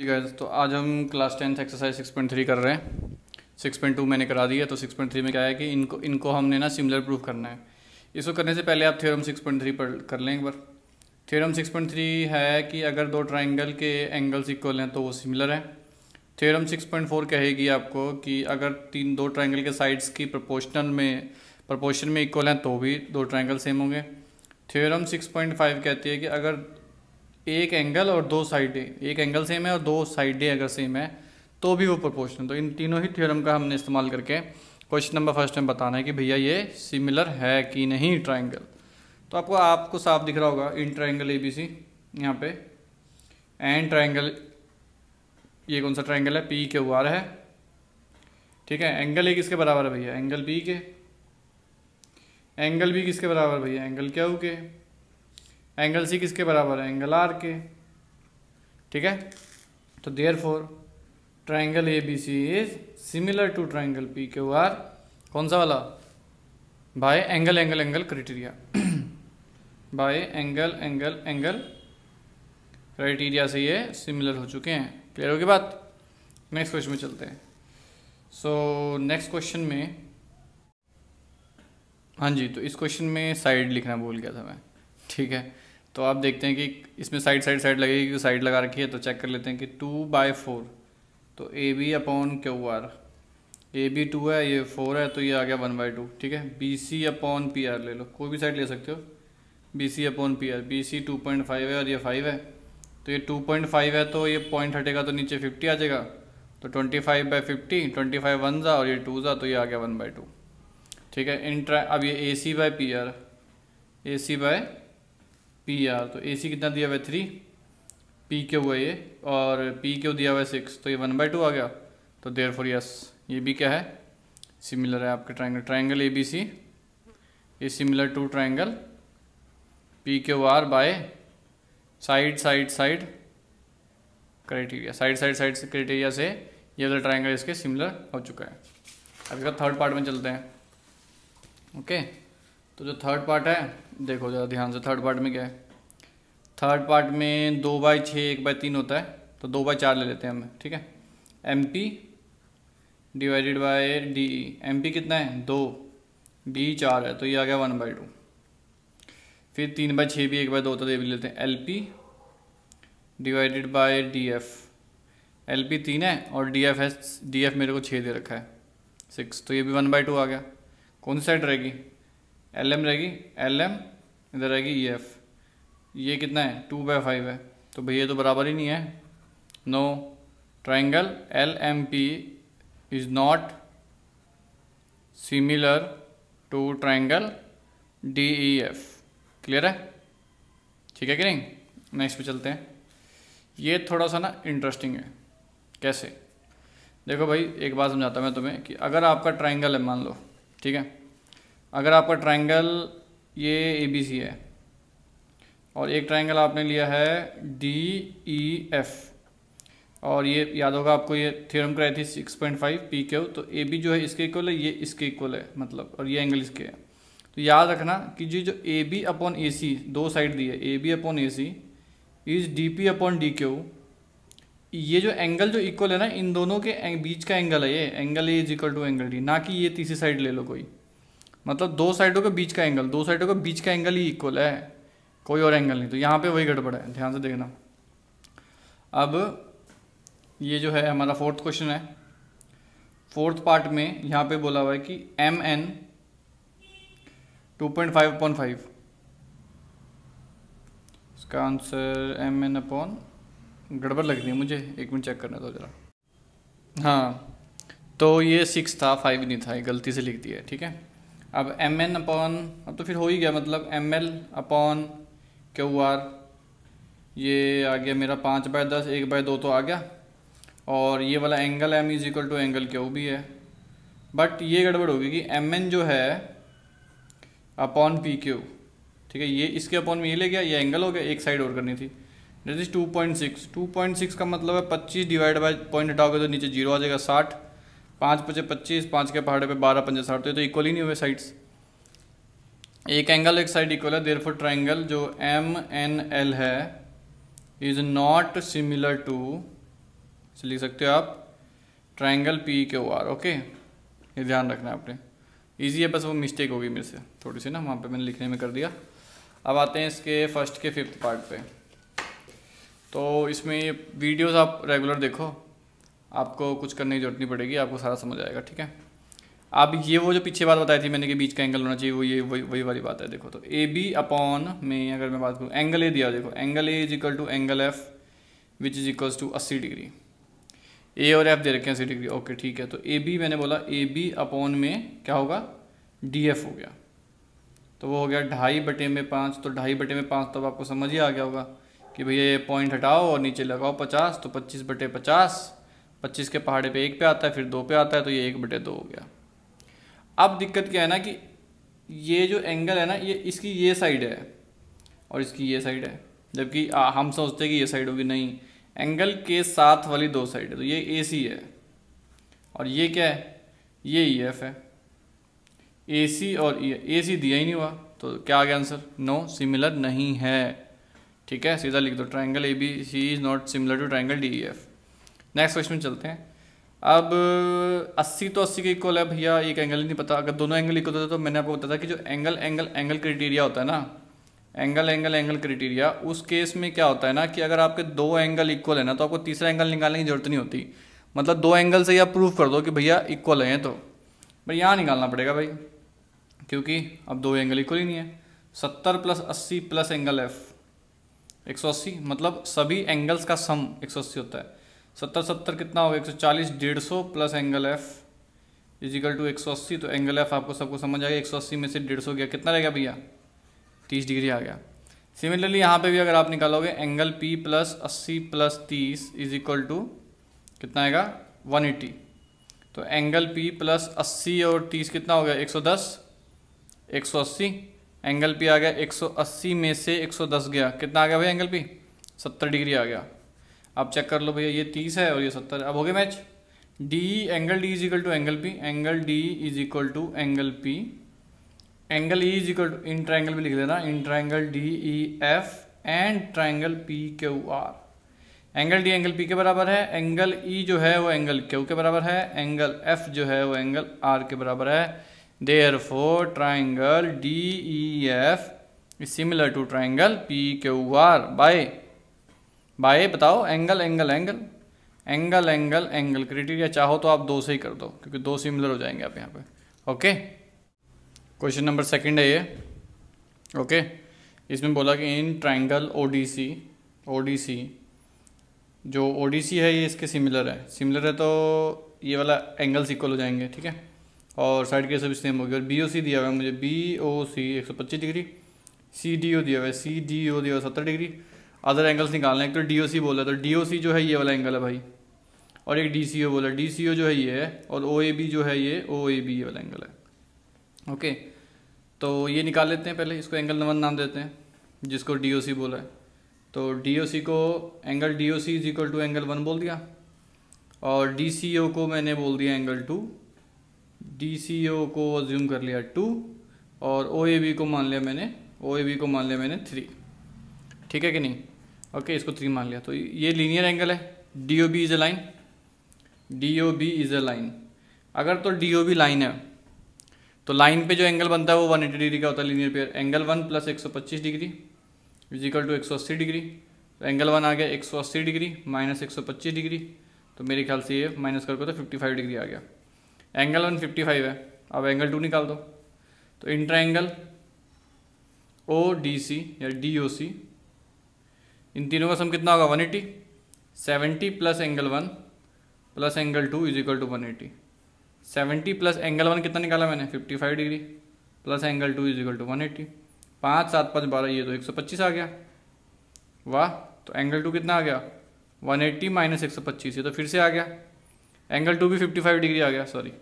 ठीक गाइस तो आज हम class tenth exercise six point three कर रहे हैं सिक्स पॉइंट टू मैंने करा दिया तो सिक्स पॉइंट थ्री में क्या है कि इनको इनको हमने ना सिमिलर प्रूफ करना है इसको करने से पहले आप थ्योरम सिक्स पॉइंट थ्री पर कर लें एक बार थ्योरम सिक्स पॉइंट थ्री है कि अगर दो ट्राइंगल के एंगल्स इक्वल हैं तो वो सिमिलर है थ्योरम सिक्स पॉइंट फोर कहेगी आपको कि अगर तीन दो ट्राइंगल के साइड्स की प्रपोशनल में प्रपोर्शन में इक्वल हैं तो भी दो ट्राइंगल सेम होंगे थ्योरम सिक्स पॉइंट फाइव कहती है कि अगर एक एंगल और दो साइड एक एंगल सेम है और दो साइड अगर सेम है तो भी वो प्रोपोर्शनल तो इन तीनों ही थ्योरम का हमने इस्तेमाल करके क्वेश्चन नंबर फर्स्ट में बताना है कि भैया ये सिमिलर है कि नहीं ट्राइंगल तो आपको आपको साफ दिख रहा होगा इन ट्राइंगल ए बी सी यहाँ पे एंड ट्राइंगल ये कौन सा ट्राइंगल है पी के ओ आर है ठीक है एंगल ए किसके बराबर है भैया एंगल बी के एंगल बी किसके बराबर भैया एंगल क्या के एंगल सी किसके बराबर है एंगल आर के ठीक है तो therefore triangle A B C is similar to triangle P Q R कौन सा वाला by angle angle angle criteria by angle angle angle criteria से ये सिमिलर हो चुके हैं क्लियर होगी बात नेक्स्ट क्वेश्चन में चलते हैं सो नेक्स्ट क्वेश्चन में हाँ जी तो इस क्वेश्चन में साइड लिखना भूल गया था मैं ठीक है तो आप देखते हैं कि इसमें साइड साइड साइड लगेगी क्योंकि साइड लगा रखी है तो चेक कर लेते हैं कि टू बाई फोर तो A B upon Q R A B two है ये फोर है तो ये आ गया वन बाई टू ठीक है B C upon P R ले लो कोई भी साइड ले सकते हो B C upon P R B C two point five है और ये फाइव है तो ये टू पॉइंट फाइव है तो ये पॉइंट हटेगा तो नीचे फिफ्टी आ जाएगा तो twenty five by fifty twenty five one ज़ा और ये टू ज़ा तो ये आ गया वन बाई टू ठीक है इंट्रा अब ये A C by P R A C by P R तो ए सी कितना दिया हुआ है थ्री पी क्यू हुआ ये और पी क्यू दिया हुआ है सिक्स तो ये वन बाई टू आ गया तो देर फॉर यस ये भी क्या है सिमिलर है आपके triangle triangle A B C is similar to triangle P Q R by side side side criteria side side side criteria से ये वाला ट्राइंगल इसके सिमिलर हो चुका है अभी का थर्ड पार्ट में चलते हैं ओके okay? तो जो थर्ड पार्ट है देखो ज़रा ध्यान से थर्ड पार्ट में क्या है थर्ड पार्ट में दो बाई छः एक बाई तीन होता है तो दो बाई चार ले लेते हैं हमें ठीक है M P divided by D M P कितना है दो डी चार है तो ये आ गया वन बाई टू फिर तीन बाई छः भी एक बाई दो होता है तो ये भी लेते हैं L P divided by D F L P तीन है और डी एफ है डी एफ मेरे को छः दे रखा है सिक्स तो ये भी वन बाई टू आ गया कौन सी साइड रहेगी एल एम रहेगी एल एम इधर रहेगी ई e एफ ये कितना है टू बाई फाइव है तो भैया तो बराबर ही नहीं है no triangle L M P is not similar to triangle D E F clear है ठीक है कि नहीं नेक्स्ट पे चलते हैं ये थोड़ा सा ना इंटरेस्टिंग है कैसे देखो भाई एक बात समझाता मैं तुम्हें कि अगर आपका ट्राइंगल है मान लो ठीक है अगर आपका ट्रायंगल ये ए बी सी है और एक ट्रायंगल आपने लिया है डी ई एफ और ये याद होगा आपको ये थ्योरम कराई थी 6.5 पी क्यू तो ए बी जो है इसके इक्वल है ये इसके इक्वल है मतलब और ये एंगल इसके है तो याद रखना कि जी जो ए बी अपॉन ए सी दो साइड दी है A B upon A C is D P upon D Q ये जो एंगल जो इक्वल है ना इन दोनों के बीच का एंगल है ये angle A is equal to angle D ना कि ये तीसरी साइड ले लो कोई मतलब दो साइडों के बीच का एंगल दो साइडों के बीच का एंगल ही इक्वल है कोई और एंगल नहीं तो यहाँ पे वही गड़बड़ है ध्यान से देखना अब ये जो है हमारा फोर्थ क्वेश्चन है फोर्थ पार्ट में यहाँ पे बोला हुआ है कि M N two point five upon five इसका आंसर एम एन अपॉन गड़बड़ लग रही है मुझे एक मिनट चेक करना था जरा हाँ तो ये सिक्स था फाइव नहीं था ये गलती से लिख दिया है ठीक है अब एम एन अपॉन अब तो फिर हो ही गया मतलब M L upon Q R ये आ गया मेरा पाँच बाय दस एक बाय दो तो आ गया और ये वाला angle M is equal to angle Q भी है बट ये गड़बड़ होगी कि एम एन जो है अपॉन पी क्यू ठीक है ये इसके अपॉन में ये ले गया ये एंगल हो गया एक साइड और करनी थी that is two point six two point six का मतलब है पच्चीस डिवाइड बाई पॉइंट हटाओगे तो नीचे जीरो आ जाएगा साठ पाँच पचे पच्चीस पाँच के पहाड़े पे बारह पंजे साठ तो इक्वल तो ही नहीं हुए साइड्स एक एंगल एक साइड इक्वल है देर फोर ट्राइंगल जो एम एन एल है इज नॉट सिमिलर टू लिख सकते हो आप ट्राइंगल पी के ओ आर ओके ये ध्यान रखना है आपने ईजी है बस वो मिस्टेक होगी मेरे से थोड़ी सी ना वहाँ पे मैंने लिखने में कर दिया अब आते हैं इसके फर्स्ट के फिफ्थ पार्ट पे तो इसमें वीडियोस आप रेगुलर देखो आपको कुछ करने की जरूरत नहीं पड़ेगी आपको सारा समझ आएगा ठीक है आप ये वो जो पीछे बात बताई थी मैंने कि बीच का एंगल होना चाहिए वो ये वही वही वाली बात है देखो तो ए बी अपॉन में अगर मैं बात करूँ एंगल ए दिया देखो angle A is equal to angle F which is equals to अस्सी डिग्री ए और एफ दे रखे हैं अस्सी डिग्री ओके ठीक है तो ए बी मैंने बोला ए बी अपॉन में क्या होगा डी एफ हो गया तो वो हो गया ढाई बटे में पाँच तो ढाई बटे में पाँच तब तो आपको समझ ही आ गया होगा कि भैया ये पॉइंट हटाओ और नीचे लगाओ पचास तो पच्चीस बटे पचास पच्चीस के पहाड़े पे एक पे आता है फिर दो पे आता है तो ये एक बटे दो हो गया अब दिक्कत क्या है ना कि ये जो एंगल है ना ये इसकी ये साइड है और इसकी ये साइड है जबकि हम सोचते हैं कि ये साइड होगी नहीं एंगल के साथ वाली दो साइड है तो ये ए सी है और ये क्या है ये ई e एफ है ए सी और ए e सी दिया ही नहीं हुआ तो क्या आ गया आंसर नो सिमिलर नहीं है ठीक है सीधा लिख दो triangle A B C is not similar to triangle D E F next question में चलते हैं अब 80 तो 80 के इक्वल है भैया एक एंगल ही नहीं पता अगर दोनों एंगल इक्वल होते तो मैंने आपको बताया था कि जो एंगल एंगल एंगल क्राइटेरिया होता है ना एंगल एंगल एंगल क्राइटेरिया उस केस में क्या होता है ना कि अगर आपके दो एंगल इक्वल है ना तो आपको तीसरा एंगल निकालने की जरूरत नहीं होती मतलब दो एंगल से ही आप प्रूव कर दो कि भैया इक्वल है तो भाई यहाँ निकालना पड़ेगा भाई क्योंकि अब दो एंगल इक्वल ही नहीं है सत्तर प्लस अस्सी प्लस एंगल एफ एक सौ अस्सी मतलब सभी एंगल्स का सम एक सौ अस्सी होता है सत्तर सत्तर कितना होगा एक सौ चालीस डेढ़ सौ plus angle F is equal to एक सौ अस्सी तो एंगल एफ आपको सबको समझ आएगा एक सौ अस्सी में से डेढ़ सौ गया कितना रह गया भैया तीस डिग्री आ गया सिमिलरली यहाँ पे भी अगर आप निकालोगे एंगल पी प्लस अस्सी प्लस तीस इज इक्वल टू कितना आएगा वन एटी तो एंगल पी प्लस अस्सी और तीस कितना हो गया एक सौ दस एक सौ अस्सी एंगल पी आ गया एक सौ अस्सी में से एक सौ दस गया कितना आ गया भाई एंगल पी सत्तर डिग्री आ गया अब चेक कर लो भैया ये तीस है और ये सत्तर अब हो गया match D angle D is equal to angle P angle D is equal to angle P angle E is equal to in triangle भी लिख देना in triangle D E F and triangle P Q R angle D angle P के बराबर है angle E e जो है वो angle Q के बराबर है एंगल एफ जो है वो एंगल आर के बराबर है therefore triangle D E F is similar to triangle P Q R by भाई बताओ angle angle angle angle angle angle criteria चाहो तो आप दो से ही कर दो क्योंकि दो सिमिलर हो जाएंगे आप यहाँ पे ओके क्वेश्चन नंबर सेकंड है ये ओके इसमें बोला कि in triangle O D C O D C जो ओ डी सी है ये इसके सिमिलर है सिमिलर है तो ये वाला एंगल्स इक्वल हो जाएंगे ठीक है और साइड के सब सेम होगी और बी ओ सी दिया हुआ है मुझे बी ओ सी एक सौ पच्चीस डिग्री सी डी ओ दिया हुआ है सी डी ओ दिया हुआ है सत्तर डिग्री अदर एंगल्स निकालने एक तो डी बोला तो डी जो है ये वाला एंगल है भाई और एक डी बोला डी जो है ये है और ओ जो है ये ओ ये वाला एंगल है ओके तो ये निकाल लेते हैं पहले इसको एंगल नंबर नाम देते हैं जिसको डी बोला है तो डी को angle D O C is equal to angle one बोल दिया और डी को मैंने बोल दिया एंगल टू डी को ज्यूम कर लिया टू और ओ को मान लिया मैंने ओ को मान लिया मैंने थ्री ठीक है कि नहीं ओके okay, इसको थ्री मान लिया तो ये लीनियर एंगल है D O B is a line D O B is a line अगर तो डी ओ बी लाइन है तो लाइन पे जो एंगल बनता है वो 180 डिग्री का होता है linear pair angle one plus एक डिग्री इजिकल टू अस्सी डिग्री तो एंगल वन आ गया अस्सी डिग्री माइनस पच्चीस डिग्री तो मेरे ख्याल से ये माइनस कर तो 55 डिग्री आ गया एंगल वन 55 है अब एंगल टू निकाल दो तो inter angle O D C या डी ओ सी इन तीनों का सम कितना होगा one eighty seventy plus angle one plus angle two is equal to one eighty seventy plus angle one कितना निकाला मैंने fifty five degree plus angle two is equal to one eighty पाँच सात पाँच बारह ये तो एक सौ पच्चीस आ गया वाह तो एंगल टू कितना आ गया वन एट्टी माइनस एक सौ पच्चीस ये तो फिर से आ गया एंगल टू भी फिफ्टी फाइव डिग्री आ गया सॉरी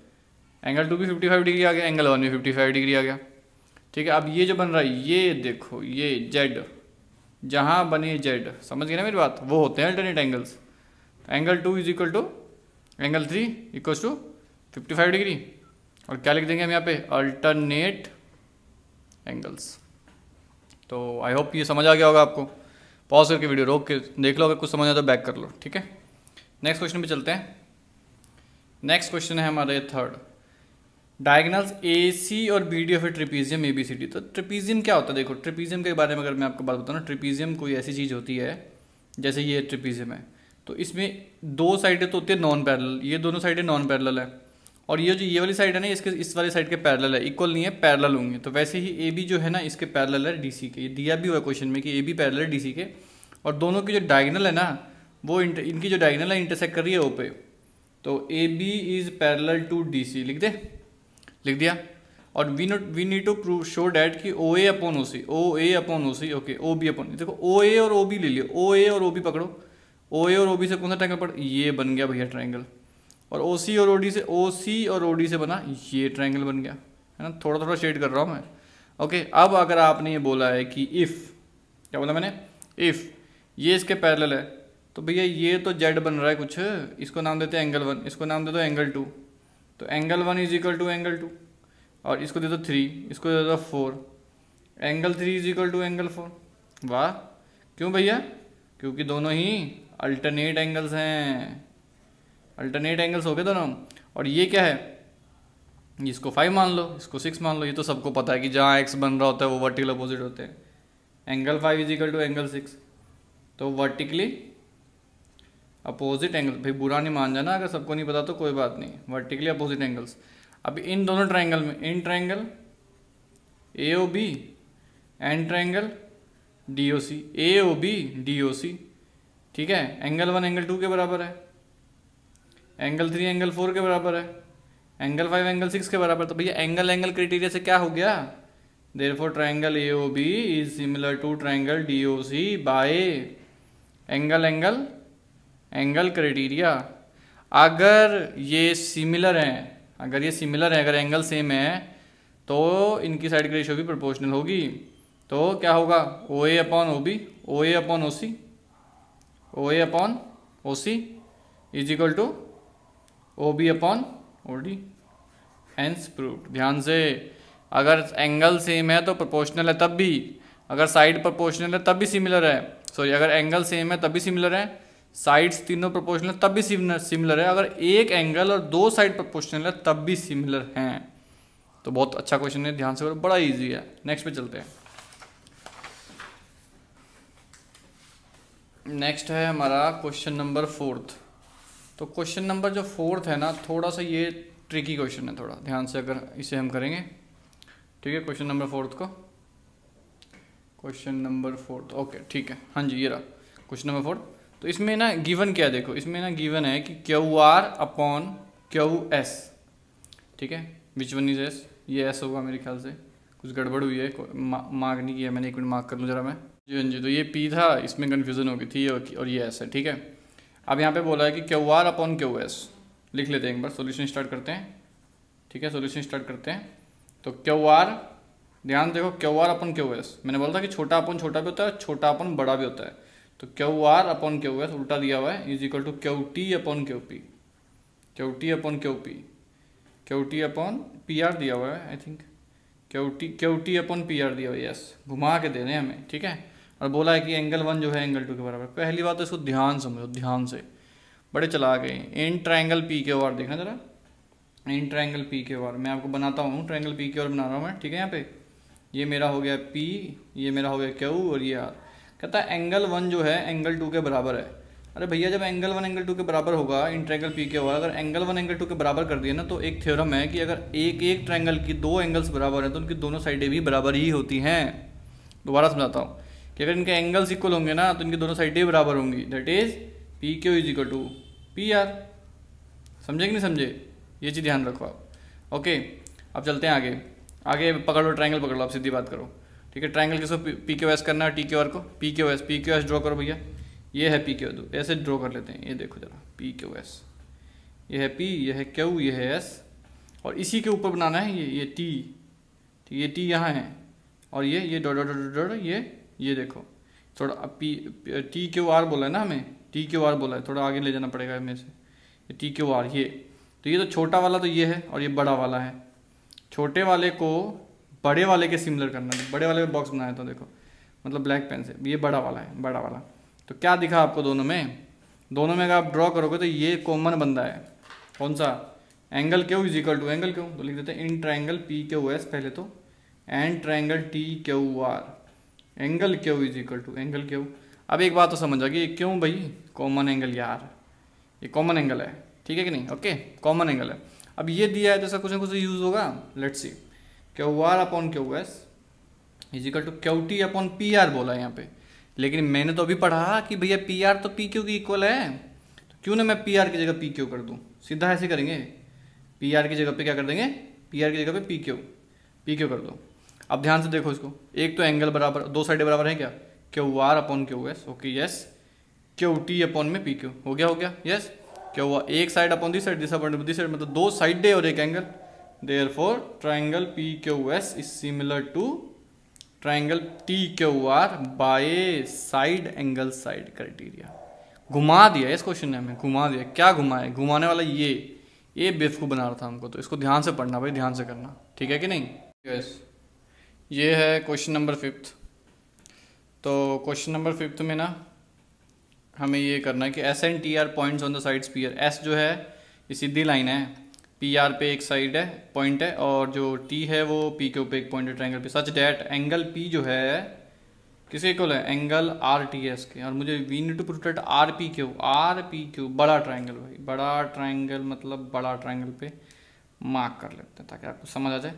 एंगल टू भी फिफ्टी फाइव डिग्री आ गया एंगल वन भी फिफ्टी फाइव डिग्री आ गया ठीक है अब ये जो बन रहा है ये देखो ये जेड जहाँ बने जेड समझ गए ना मेरी बात वो होते हैं alternate angles angle two is equal to angle three equal to fifty five degree और क्या लिख देंगे हम यहाँ पे अल्टरनेट एंगल्स तो आई होप ये समझ आ गया होगा आपको पॉज करके वीडियो रोक के देख लो अगर कुछ समझ आए तो बैक कर लो ठीक है नेक्स्ट क्वेश्चन पे चलते हैं नेक्स्ट क्वेश्चन है हमारे थर्ड डायगनल्स ए सी और B D of a trapezium A B C D तो ट्रिपीजियम क्या होता है देखो ट्रिपीजियम के बारे में अगर मैं आपको बात बताऊँ ट्रिपीजियम कोई ऐसी चीज़ होती है जैसे ये ट्रिपीजियम है तो इसमें दो साइडें तो होती है नॉन पैरल ये दोनों साइडें नॉन पैरल है और ये जो ये वाली साइड है ना इसके इस वाली साइड के पैरल है इक्वल नहीं है पैरल होंगे तो वैसे ही ए बी जो है ना इसके पैरल है डी सी के ये दिया भी हुआ क्वेश्चन में कि ए बी पैरल है डी सी के और दोनों की जो डायगनल है ना वो इंटर, इनकी जो डायगनल है इंटरसेक्ट कर रही है ओ पे तो A B is parallel to D C लिख दे लिख दिया और we note we need to prove show that कि O A upon O C O A upon O C okay O B upon देखो ओ ए और ओ बी ले लियो ओ ए और ओ बी पकड़ो ओ ए और ओ बी से कौन सा ट्रैंगल पड़ ये बन गया भैया ट्रैंगल और ओ सी और ओ डी से ओ सी और ओ डी से बना ये ट्रैंगल बन गया है ना थोड़ा थोड़ा शेड कर रहा हूँ मैं ओके अब अगर आपने ये बोला है कि इफ़ क्या बोला मैंने इफ़ ये इसके पैरेलल है तो भैया ये तो जेड बन रहा है कुछ इसको नाम देते हैं एंगल वन इसको नाम दे दो एंगल टू तो angle one is equal to angle two और इसको दे दो थ्री इसको दे दो four angle three is equal to angle four वाह क्यों भैया क्योंकि दोनों ही अल्टरनेट एंगल्स हैं अल्टरनेट एंगल्स हो गए दोनों और ये क्या है इसको फाइव मान लो इसको सिक्स मान लो ये तो सबको पता है कि जहाँ एक्स बन रहा होता है वो वर्टिकल अपोजिट होते हैं angle five is equal to angle six तो वर्टिकली अपोजिट एंगल भाई बुरा नहीं मान जाना अगर सबको नहीं पता तो कोई बात नहीं वर्टिकली अपोजिट एंगल्स अब इन दोनों ट्राइंगल में in triangle A O B and triangle D O C A O B D O C ठीक है एंगल वन एंगल टू के बराबर है एंगल थ्री एंगल फोर के बराबर है एंगल फाइव एंगल सिक्स के बराबर तो भैया एंगल एंगल क्राइटेरिया से क्या हो गया therefore triangle A O B is similar to triangle D O C by angle angle angle criteria अगर ये सिमिलर हैं अगर ये सिमिलर हैं अगर एंगल सेम है तो इनकी साइड की रेशियो भी प्रोपोर्शनल होगी तो क्या होगा O A upon O B O A upon O C O A upon O C is equal to O B upon O D hence proof ध्यान से अगर एंगल सेम है तो प्रोपोर्शनल है तब भी अगर साइड प्रोपोर्शनल है तब भी सिमिलर है सॉरी अगर एंगल सेम है तब भी सिमिलर है साइड्स तीनों प्रोपोर्शनल तब भी सिमिलर है अगर एक एंगल और दो साइड प्रोपोर्शनल है तब भी सिमिलर हैं तो बहुत अच्छा क्वेश्चन है ध्यान से करो बड़ा इजी है नेक्स्ट पे चलते हैं नेक्स्ट है हमारा क्वेश्चन नंबर फोर्थ तो क्वेश्चन नंबर जो फोर्थ है ना थोड़ा सा ये ट्रिकी क्वेश्चन है थोड़ा ध्यान से अगर इसे हम करेंगे ठीक है क्वेश्चन नंबर फोर्थ को क्वेश्चन नंबर फोर्थ ओके ठीक है हाँ जी ये रहा क्वेश्चन नंबर फोर्थ तो इसमें ना गिवन क्या देखो इसमें ना गिवन है कि Q R upon Q S ठीक है विच वन इज एस ये एस होगा मेरे ख्याल से कुछ गड़बड़ हुई है मार्क नहीं किया मैंने एक मिनट मार्क कर लूँ जरा मैं जी हाँ जी तो ये पी था इसमें कन्फ्यूज़न हो गई थी और ये एस है ठीक है अब यहाँ पे बोला है कि Q R upon Q S लिख लेते हैं एक बार सोल्यूशन स्टार्ट करते हैं ठीक है सोल्यूशन स्टार्ट करते हैं तो क्यू आर ध्यान देखो Q R upon Q S मैंने बोला था कि छोटा अपन छोटा भी होता है छोटा अपन बड़ा भी होता है तो Q R upon Q S उल्टा दिया हुआ है is equal to Q T upon Q P Q T upon Q P Q T upon P R दिया हुआ है I think Q T Q T upon P R दिया हुआ है यस घुमा के दे रहे हैं हमें ठीक है और बोला है कि एंगल वन जो है एंगल टू के बराबर पहली बात तो इसको ध्यान समझो ध्यान से बड़े चला गए इन ट्राइंगल पी के ओर देखना जरा इन ट्राइंगल पी के ओर मैं आपको बनाता हूँ ट्राइंगल पी के ओर बना रहा हूँ मैं ठीक है यहाँ पे ये मेरा हो गया पी ये मेरा हो गया क्यू और ये आर कहता है एंगल वन जो है एंगल टू के बराबर है अरे भैया जब एंगल वन एंगल टू के बराबर होगा इन ट्रैंगल पी के होगा अगर एंगल वन एंगल टू के बराबर कर दिए ना तो एक थ्योरम है कि अगर एक एक ट्रैंगल की दो एंगल्स बराबर हैं तो उनकी दोनों साइडें भी बराबर ही होती हैं दोबारा समझाता हूँ कि अगर इनके एंगल्स इक्वल होंगे ना तो इनकी दोनों साइडें बराबर होंगी that is P Q is equal to P R समझे कि नहीं समझे ये चीज़ ध्यान रखो आप ओके अब चलते हैं आगे आगे पकड़ लो ट्राइंगल पकड़ लो आप सीधी बात करो ठीक है ट्राइंगल किसको पी क्यू एस करना है टी क्यू आर को P Q S P Q S draw करो भैया ये है पी क्यू दो ऐसे ड्रॉ कर लेते हैं ये देखो जरा पी क्यू एस ये है पी ये है क्यू ये है एस और इसी के ऊपर बनाना है ये ये टी ठीक ये टी यहाँ है और ये ये डो डो डॉट ये ये देखो थोड़ा अब पी टी क्यू आर बोला है ना हमें टी क्यू आर बोला है थोड़ा आगे ले जाना पड़ेगा हमें से ये टी क्यू आर ये तो ये तो छोटा वाला तो ये है और ये बड़ा वाला है छोटे वाले को बड़े वाले के सिमिलर करना बड़े वाले में बॉक्स बनाया था तो देखो मतलब ब्लैक पेन से ये बड़ा वाला है बड़ा वाला तो क्या दिखा आपको दोनों में दोनों में अगर आप ड्रॉ करोगे तो ये कॉमन बंदा है कौन सा angle Q is equal to angle क्यों तो लिख देते हैं in triangle P Q S पहले तो and triangle T Q R angle Q is equal to angle Q अब एक बात तो समझ आ गई क्यों भाई कॉमन एंगल यार ये कॉमन एंगल है ठीक है कि नहीं ओके कॉमन एंगल है अब ये दिया है जैसा तो कुछ ना कुछ यूज़ होगा let's see Q R upon Q S is equal to Q T upon P R बोला यहाँ पे लेकिन मैंने तो अभी पढ़ा कि भैया पी आर तो पी क्यू की इक्वल है तो क्यों ना मैं पी आर की जगह पी क्यू कर दूँ सीधा ऐसे करेंगे पी आर की जगह पे क्या कर देंगे पी आर की जगह पे पी क्यू पी क्यू कर दो अब ध्यान से देखो इसको एक तो एंगल बराबर दो साइड बराबर है क्या Q R upon Q S okay yes Q T upon में पी क्यू हो गया हो गया यस क्या हुआ एक side upon this side this upon this side मतलब दो डे और एक angle therefore triangle pqs is similar to triangle tqr by side angle side criteria घुमा दिया इस क्वेश्चन ने हमें घुमा दिया क्या घुमाए घुमाने वाला ये ये बेवकूफ़ बना रहा था हमको तो इसको ध्यान से पढ़ना भाई ध्यान से करना ठीक है कि नहीं यस yes. ये है क्वेश्चन नंबर फिफ्थ तो क्वेश्चन नंबर फिफ्थ में ना हमें ये करना है कि S and T are points on the sides P R S जो है ये सीधी लाइन है पी आर पे एक साइड है पॉइंट है और जो टी है वो पी के ऊपर एक पॉइंट है ट्राइंगल पे सच डेट एंगल पी जो है किसी को है एंगल आर टी एस के और मुझे we need to protect R P Q R P Q बड़ा ट्राइंगल भाई बड़ा ट्राइंगल मतलब बड़ा ट्राइंगल पे मार्क कर लेते हैं ताकि आपको समझ आ जाए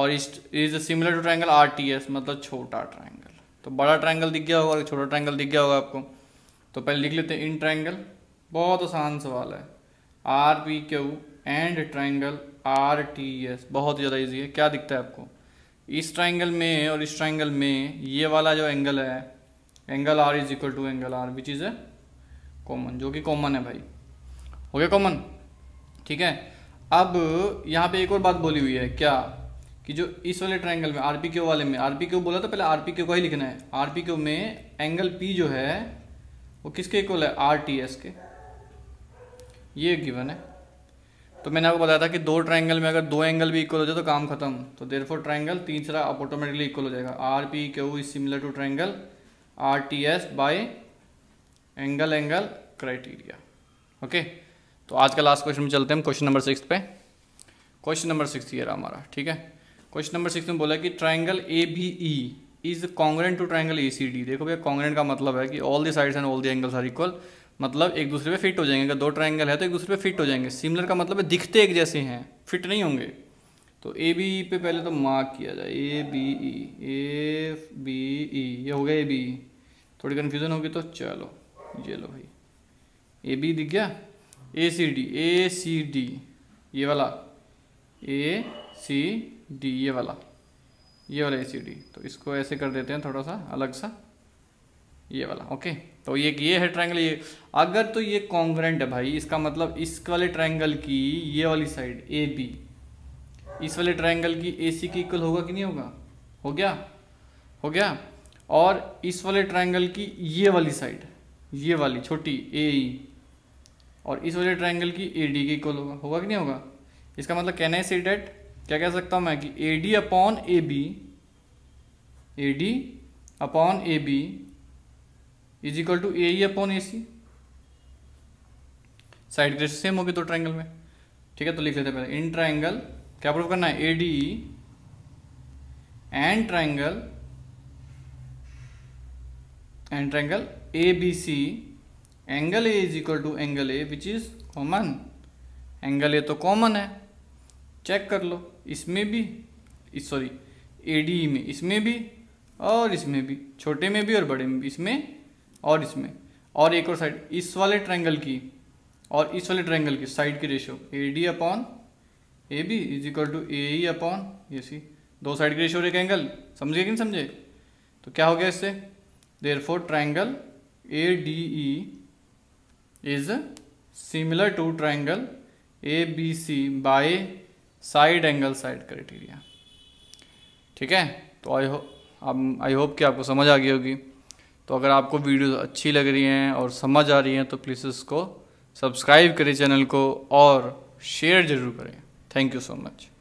और is similar to triangle R T S मतलब छोटा ट्राइंगल तो बड़ा ट्राइंगल दिख गया होगा छोटा ट्राइंगल दिख गया होगा आपको तो पहले लिख लेते हैं इन ट्राइंगल बहुत आसान सवाल है R P Q and triangle R T S बहुत ज़्यादा इजी है क्या दिखता है आपको इस ट्राइंगल में और इस ट्राइंगल में ये वाला जो एंगल है angle R is equal to angle R which is है कॉमन जो कि कॉमन है भाई हो गया कॉमन ठीक है अब यहाँ पे एक और बात बोली हुई है क्या कि जो इस वाले ट्राइंगल में आर पी क्यू वाले में आर पी क्यू बोला तो पहले आर पी क्यू का ही लिखना है आर पी क्यू में एंगल पी जो है वो किसके इक्वल है आर टी एस के ये गिवन है तो मैंने आपको बताया था कि दो ट्राइंगल में अगर दो एंगल भी इक्वल हो जाए तो काम खत्म तो देर फोर ट्राइंगल तीसरा आप ऑटोमेटिकली इक्वल हो जाएगा R P Q is similar to triangle R T S by angle angle criteria okay तो आज का लास्ट क्वेश्चन में चलते हैं क्वेश्चन नंबर सिक्स पे क्वेश्चन नंबर सिक्स ये रहा हमारा ठीक है क्वेश्चन नंबर सिक्स में बोला कि triangle A B E is congruent to triangle A C D देखो भैया कॉन्ग्रेंट का मतलब है कि all the sides and all the angles are equal मतलब एक दूसरे पे फिट हो जाएंगे अगर दो ट्राइंगल है तो एक दूसरे पे फिट हो जाएंगे सिमिलर का मतलब है दिखते एक जैसे हैं फिट नहीं होंगे तो ए बी पे पहले तो मार्क किया जाए ए बी ई ए बी ई ये हो गया ए बी ई थोड़ी कन्फ्यूज़न होगी तो चलो ये लो भाई ए बी दिख गया ए C D A C D ये वाला ए सी डी ये वाला ये वाला ए सी डी तो इसको ऐसे कर देते हैं थोड़ा सा अलग सा ये वाला ओके तो ये ये है ट्रायंगल ये अगर तो ये कॉन्ग्रेंट है भाई इसका मतलब इस वाले ट्रायंगल की ये वाली साइड ए बी इस वाले ट्रायंगल की ए सी की इक्वल होगा कि नहीं होगा हो गया हो गया और इस वाले ट्रायंगल की ये वाली साइड ये वाली छोटी ए ई e, और इस वाले ट्रायंगल की ए डी के इक्वल होगा होगा कि नहीं होगा इसका मतलब कहना है सी डेट क्या कह सकता हूँ मैं कि A D upon A B A D upon A B is equal to A E upon A C side ग्रेस सेम होगी तो ट्राइंगल में ठीक है तो लिख लेते हैं पहले इन ट्राइंगल क्या प्रूव करना है A D and triangle and triangle A B C angle A is equal to angle A which is common angle A तो कॉमन है चेक कर लो इसमें भी इस सॉरी ए डी में इसमें भी और इसमें भी छोटे में भी और बड़े में भी इसमें और इसमें और एक और साइड इस वाले ट्रायंगल की और इस वाले ट्रायंगल की साइड की ratio A D upon A B is equal to A E upon A C दो साइड की रेशियो और एक एंगल समझिए कि नहीं समझे तो क्या हो गया इससे therefore triangle A D E is similar to triangle A B C by side angle side criteria ठीक है तो आई होप आई होप कि आपको समझ आ गई होगी तो अगर आपको वीडियो अच्छी लग रही हैं और समझ आ रही हैं तो प्लीज़ इसको सब्सक्राइब करें चैनल को और शेयर ज़रूर करें थैंक यू सो मच